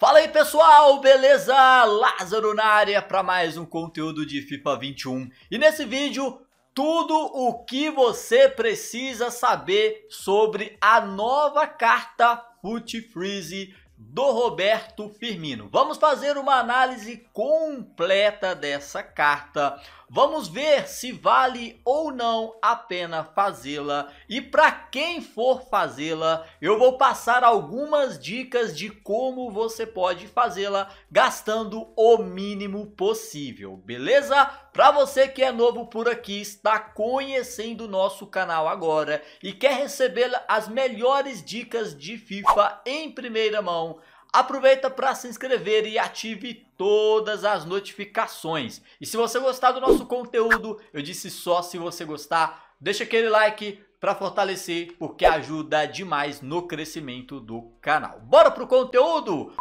Fala aí pessoal, beleza? Lázaro na área para mais um conteúdo de FIFA 21 e nesse vídeo tudo o que você precisa saber sobre a nova carta Foot Freeze do Roberto Firmino. Vamos fazer uma análise completa dessa carta Vamos ver se vale ou não a pena fazê-la. E para quem for fazê-la, eu vou passar algumas dicas de como você pode fazê-la gastando o mínimo possível, beleza? Para você que é novo por aqui, está conhecendo o nosso canal agora e quer receber as melhores dicas de FIFA em primeira mão, Aproveita para se inscrever e ative todas as notificações. E se você gostar do nosso conteúdo, eu disse só se você gostar, deixa aquele like para fortalecer, porque ajuda demais no crescimento do canal. Bora pro conteúdo?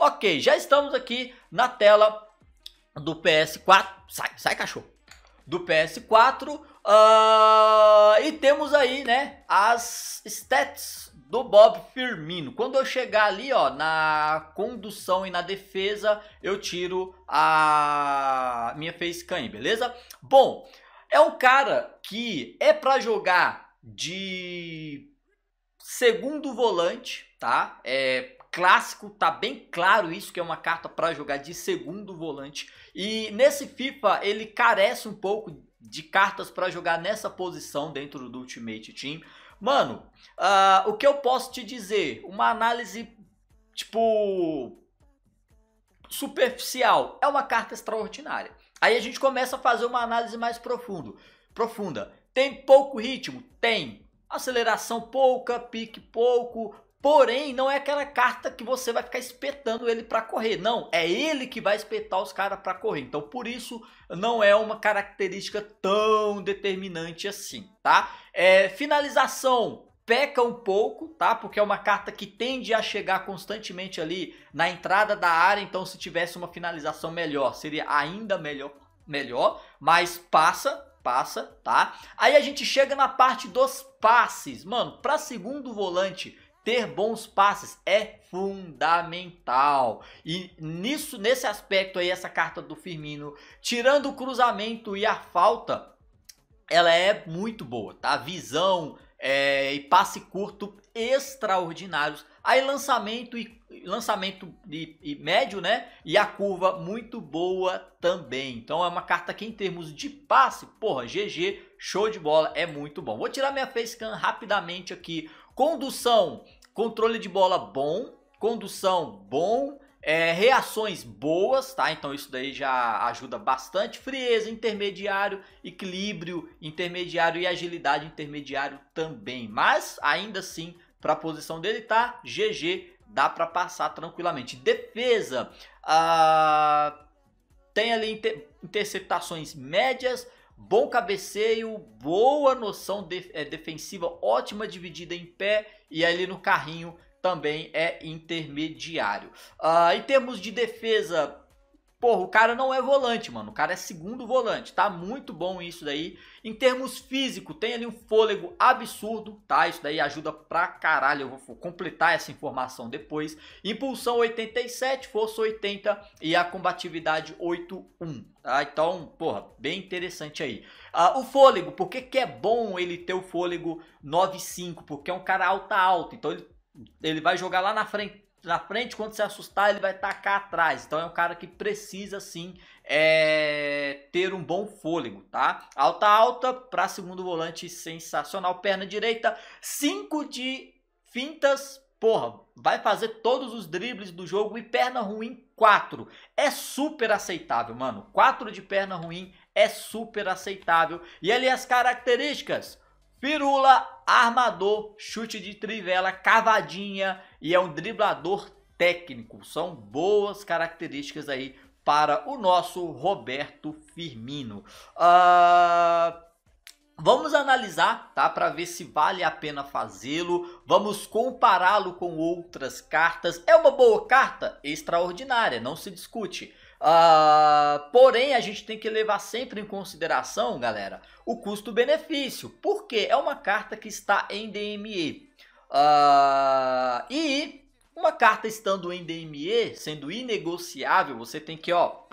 Ok, já estamos aqui na tela do PS4. Sai, sai cachorro. Do PS4. Uh, ah, e temos aí, né, as stats do Bob Firmino. Quando eu chegar ali, ó, na condução e na defesa, eu tiro a minha facecam, beleza? Bom, é um cara que é para jogar de segundo volante, tá? É clássico, tá bem claro isso que é uma carta para jogar de segundo volante. E nesse FIFA ele carece um pouco de cartas para jogar nessa posição dentro do Ultimate Team. Mano, uh, o que eu posso te dizer? Uma análise, tipo, superficial é uma carta extraordinária. Aí a gente começa a fazer uma análise mais profundo, profunda. Tem pouco ritmo? Tem. Aceleração pouca, pique pouco, Porém, não é aquela carta que você vai ficar espetando ele para correr. Não, é ele que vai espetar os caras para correr. Então, por isso, não é uma característica tão determinante assim, tá? É, finalização peca um pouco, tá? Porque é uma carta que tende a chegar constantemente ali na entrada da área. Então, se tivesse uma finalização melhor, seria ainda melhor, melhor. Mas passa, passa, tá? Aí a gente chega na parte dos passes. Mano, para segundo volante ter bons passes é fundamental. E nisso, nesse aspecto aí, essa carta do Firmino, tirando o cruzamento e a falta, ela é muito boa, tá? Visão é, e passe curto extraordinários. Aí lançamento e lançamento e, e, médio, né? E a curva muito boa também. Então é uma carta que em termos de passe, porra, GG, show de bola, é muito bom. Vou tirar minha facecam rapidamente aqui Condução, controle de bola bom, condução bom, é, reações boas, tá? Então isso daí já ajuda bastante. Frieza, intermediário, equilíbrio, intermediário e agilidade intermediário também. Mas ainda assim, para a posição dele tá GG, dá para passar tranquilamente. Defesa, ah, tem ali inter interceptações médias, bom cabeceio, boa noção de, é, defensiva, ótima dividida em pé e ali no carrinho também é intermediário. Uh, em termos de defesa, Porra, o cara não é volante, mano. O cara é segundo volante. Tá muito bom isso daí. Em termos físico, tem ali um fôlego absurdo, tá? Isso daí ajuda pra caralho. Eu vou completar essa informação depois. Impulsão 87, força 80 e a combatividade 81. Tá? Então, porra, bem interessante aí. Ah, o fôlego, por que, que é bom ele ter o fôlego 95? Porque é um cara alta alta. Então ele, ele vai jogar lá na frente na frente, quando se assustar, ele vai tacar atrás. Então é um cara que precisa sim é, ter um bom fôlego, tá? Alta alta para segundo volante sensacional, perna direita, 5 de fintas, porra, vai fazer todos os dribles do jogo e perna ruim 4. É super aceitável, mano. 4 de perna ruim é super aceitável. E ali as características Firula, armador, chute de trivela, cavadinha e é um driblador técnico. São boas características aí para o nosso Roberto Firmino. Uh, vamos analisar, tá? Para ver se vale a pena fazê-lo. Vamos compará-lo com outras cartas. É uma boa carta? Extraordinária, não se discute. Uh, porém, a gente tem que levar sempre em consideração, galera, o custo-benefício, porque é uma carta que está em DME. Uh, ah, e uma carta estando em DME, sendo inegociável, você tem que ó,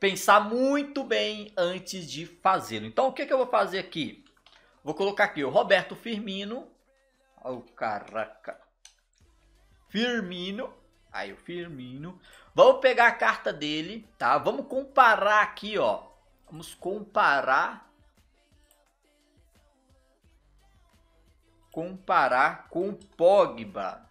pensar muito bem antes de fazê-lo. Então, o que, que eu vou fazer aqui? Vou colocar aqui o Roberto Firmino. o oh, caraca. Firmino Aí o Firmino. Vamos pegar a carta dele, tá? Vamos comparar aqui, ó. Vamos comparar. Comparar com o Pogba.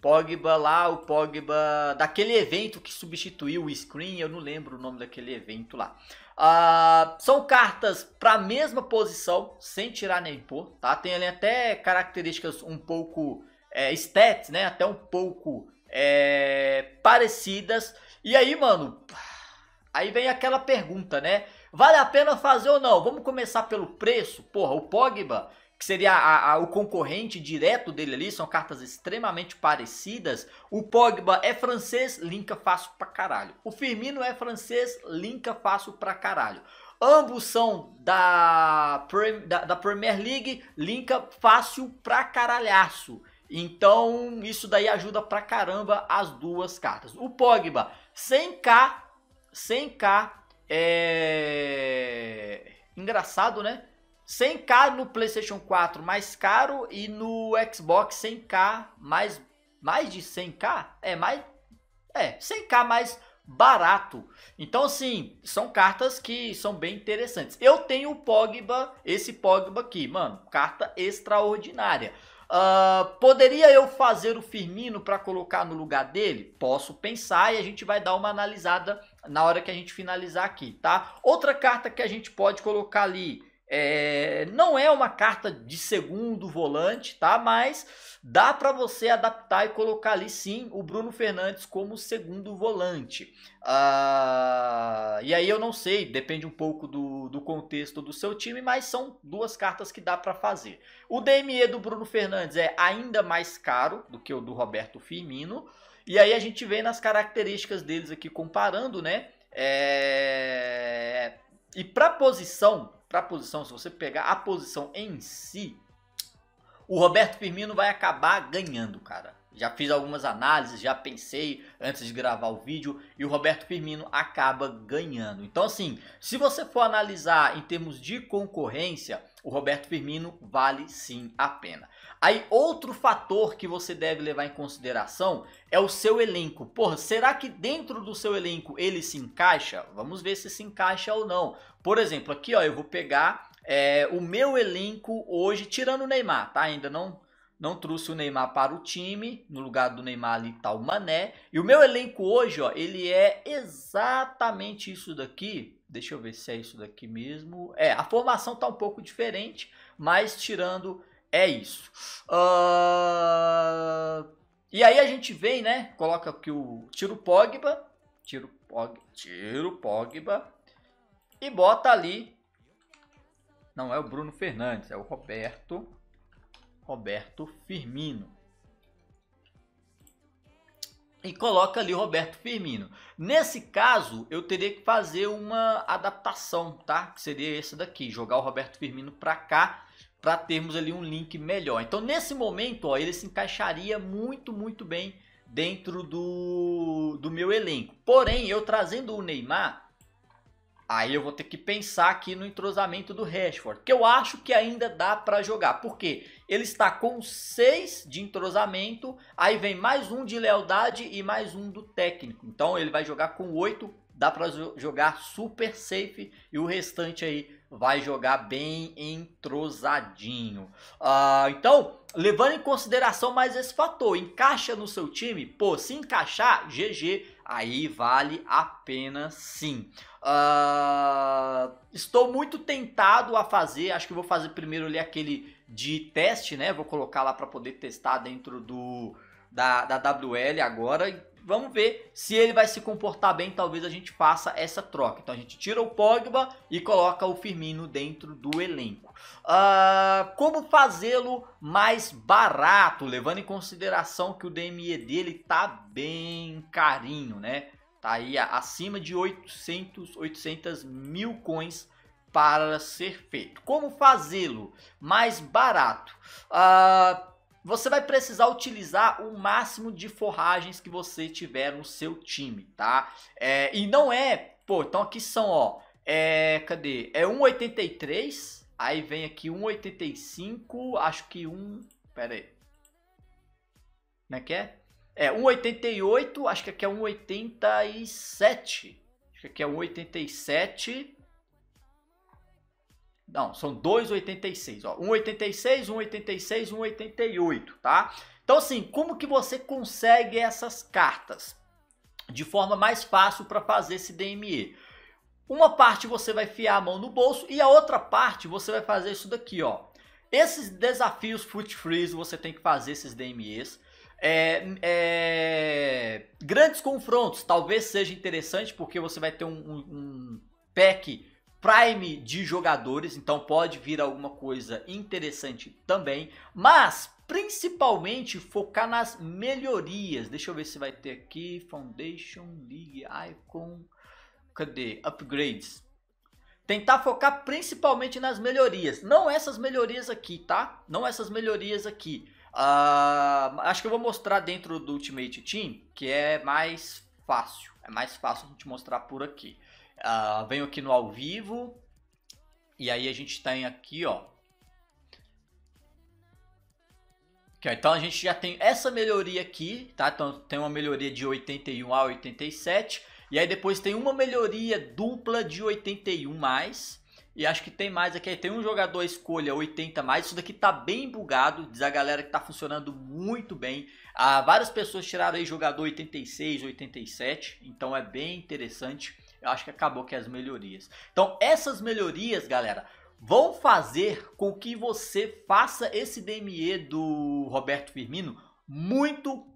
Pogba lá, o Pogba daquele evento que substituiu o Screen, eu não lembro o nome daquele evento lá. Ah, são cartas para a mesma posição, sem tirar nem pôr, tá? Tem ali até características um pouco é, stats, né? Até um pouco é, parecidas. E aí, mano, aí vem aquela pergunta, né? Vale a pena fazer ou não? Vamos começar pelo preço? Porra, o Pogba, que seria a, a, o concorrente direto dele ali, são cartas extremamente parecidas. O Pogba é francês, linka fácil pra caralho. O Firmino é francês, linka fácil pra caralho. Ambos são da, da, da Premier League, linka fácil pra caralhaço. Então, isso daí ajuda pra caramba as duas cartas. O Pogba, 100k, 100k, é... Engraçado, né? 100k no PlayStation 4 mais caro e no Xbox 100k mais mais de 100k? É mais é, 100k mais barato. Então assim, são cartas que são bem interessantes. Eu tenho o Pogba, esse Pogba aqui, mano, carta extraordinária. Uh, poderia eu fazer o Firmino para colocar no lugar dele? Posso pensar e a gente vai dar uma analisada na hora que a gente finalizar aqui, tá? Outra carta que a gente pode colocar ali é, não é uma carta de segundo volante, tá? Mas dá para você adaptar e colocar ali sim o Bruno Fernandes como segundo volante. Ah, e aí eu não sei, depende um pouco do, do contexto do seu time, mas são duas cartas que dá para fazer. O DME do Bruno Fernandes é ainda mais caro do que o do Roberto Firmino. E aí a gente vem nas características deles aqui comparando, né? É... E para posição para a posição, se você pegar a posição em si, o Roberto Firmino vai acabar ganhando, cara. Já fiz algumas análises, já pensei antes de gravar o vídeo e o Roberto Firmino acaba ganhando. Então, assim, se você for analisar em termos de concorrência, o Roberto Firmino vale sim a pena. Aí outro fator que você deve levar em consideração é o seu elenco. Porra, será que dentro do seu elenco ele se encaixa? Vamos ver se se encaixa ou não. Por exemplo, aqui ó, eu vou pegar é, o meu elenco hoje, tirando o Neymar, tá? Ainda não não trouxe o Neymar para o time, no lugar do Neymar ali tá o Mané. E o meu elenco hoje, ó, ele é exatamente isso daqui. Deixa eu ver se é isso daqui mesmo. É, a formação tá um pouco diferente, mas tirando é isso. Uh... E aí a gente vem, né? Coloca aqui o tiro Pogba. Tiro Pogba. Tiro Pogba. E bota ali. Não é o Bruno Fernandes, é o Roberto. Roberto Firmino. E coloca ali Roberto Firmino. Nesse caso, eu teria que fazer uma adaptação, tá? Que seria esse daqui, jogar o Roberto Firmino para cá para termos ali um link melhor. Então nesse momento ó, ele se encaixaria muito, muito bem dentro do, do meu elenco. Porém, eu trazendo o Neymar, aí eu vou ter que pensar aqui no entrosamento do Rashford, que eu acho que ainda dá para jogar, porque ele está com 6 de entrosamento, aí vem mais um de lealdade e mais um do técnico. Então ele vai jogar com 8, dá para jogar super safe e o restante aí vai jogar bem entrosadinho. Ah, então, levando em consideração mais esse fator, encaixa no seu time? Pô, se encaixar, GG, aí vale a pena sim. Ah, estou muito tentado a fazer, acho que vou fazer primeiro ali aquele de teste, né? Vou colocar lá para poder testar dentro do da, da WL agora Vamos ver se ele vai se comportar bem, talvez a gente faça essa troca. Então a gente tira o Pogba e coloca o Firmino dentro do elenco. Uh, como fazê-lo mais barato, levando em consideração que o DME dele tá bem carinho, né? Tá aí acima de 800, 800 mil coins para ser feito. Como fazê-lo mais barato? Uh, você vai precisar utilizar o máximo de forragens que você tiver no seu time, tá? É, e não é, pô, então aqui são, ó, é, cadê? É 1,83, aí vem aqui 1,85, acho que 1, pera aí. Como é que é? É 1,88, acho que aqui é 1,87, acho que aqui é 1,87 não, são dois ó. 1,86, 1,86, 1,88, tá? Então, assim, como que você consegue essas cartas de forma mais fácil para fazer esse DME? Uma parte você vai fiar a mão no bolso e a outra parte você vai fazer isso daqui, ó. Esses desafios Fruit Freeze, você tem que fazer esses DMEs. É, é, grandes confrontos, talvez seja interessante porque você vai ter um, um, um pack prime de jogadores, então pode vir alguma coisa interessante também, mas principalmente focar nas melhorias. Deixa eu ver se vai ter aqui Foundation League Icon, cadê? Upgrades. Tentar focar principalmente nas melhorias, não essas melhorias aqui, tá? Não essas melhorias aqui. Uh, acho que eu vou mostrar dentro do Ultimate Team, que é mais fácil. É mais fácil a gente mostrar por aqui. Uh, venho aqui no ao vivo. E aí a gente tem aqui, ó. então a gente já tem essa melhoria aqui, tá? Então tem uma melhoria de 81 a 87. E aí depois tem uma melhoria dupla de 81 mais. E acho que tem mais aqui. Tem um jogador escolha 80 mais. Isso daqui tá bem bugado. Diz a galera que tá funcionando muito bem. Ah, várias pessoas tiraram aí jogador 86, 87. Então é bem interessante eu acho que acabou que as melhorias. Então, essas melhorias, galera, vão fazer com que você faça esse DME do Roberto Firmino muito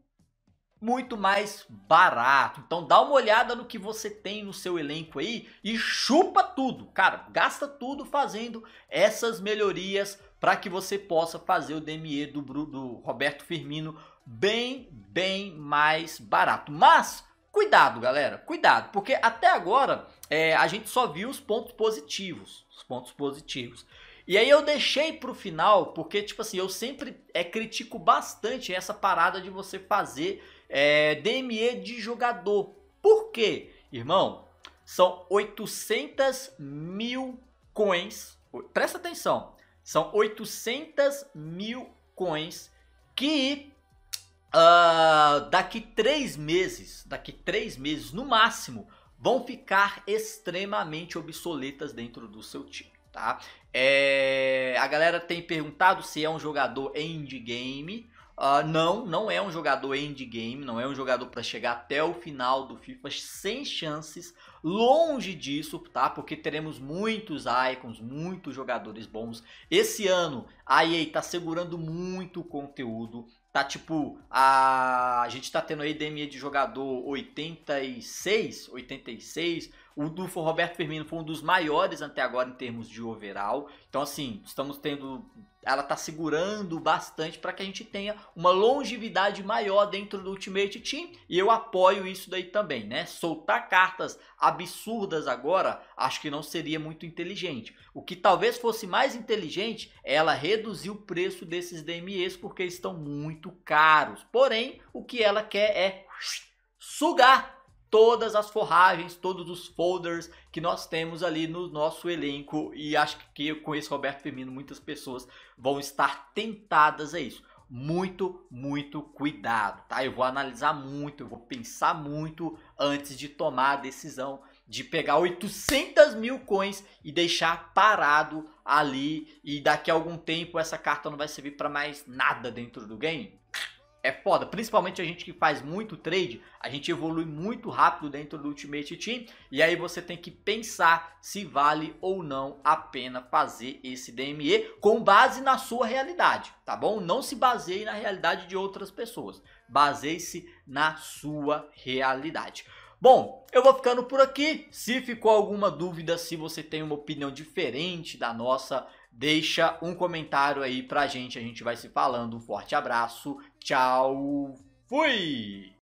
muito mais barato. Então dá uma olhada no que você tem no seu elenco aí e chupa tudo, cara. Gasta tudo fazendo essas melhorias para que você possa fazer o DME do, do Roberto Firmino bem, bem mais barato. Mas Cuidado, galera, cuidado, porque até agora é, a gente só viu os pontos positivos, os pontos positivos. E aí eu deixei para o final, porque tipo assim, eu sempre é, critico bastante essa parada de você fazer é, DME de jogador. Por quê, irmão? São 800 mil coins, presta atenção, são 800 mil coins que uh, daqui três meses, daqui três meses no máximo, vão ficar extremamente obsoletas dentro do seu time. Tá? É, a galera tem perguntado se é um jogador endgame. Uh, ah, não, não é um jogador endgame, não é um jogador para chegar até o final do FIFA sem chances, longe disso, tá? Porque teremos muitos icons, muitos jogadores bons. Esse ano a EA tá segurando muito conteúdo Tá tipo, a, a gente tá tendo aí DME de jogador 86, 86, o do Roberto Firmino foi um dos maiores até agora em termos de overall. Então, assim, estamos tendo. Ela está segurando bastante para que a gente tenha uma longevidade maior dentro do Ultimate Team. E eu apoio isso daí também, né? Soltar cartas absurdas agora, acho que não seria muito inteligente. O que talvez fosse mais inteligente é ela reduzir o preço desses DMEs, porque estão muito caros. Porém, o que ela quer é sugar todas as forragens, todos os folders que nós temos ali no nosso elenco e acho que com esse Roberto Firmino muitas pessoas vão estar tentadas a isso. Muito, muito cuidado, tá? Eu vou analisar muito, eu vou pensar muito antes de tomar a decisão de pegar 800 mil coins e deixar parado ali e daqui a algum tempo essa carta não vai servir para mais nada dentro do game é foda. Principalmente a gente que faz muito trade, a gente evolui muito rápido dentro do Ultimate Team. E aí você tem que pensar se vale ou não a pena fazer esse DME com base na sua realidade, tá bom? Não se baseie na realidade de outras pessoas. Baseie-se na sua realidade. Bom, eu vou ficando por aqui. Se ficou alguma dúvida, se você tem uma opinião diferente da nossa deixa um comentário aí pra gente. A gente vai se falando. Um forte abraço. Tchau. Fui!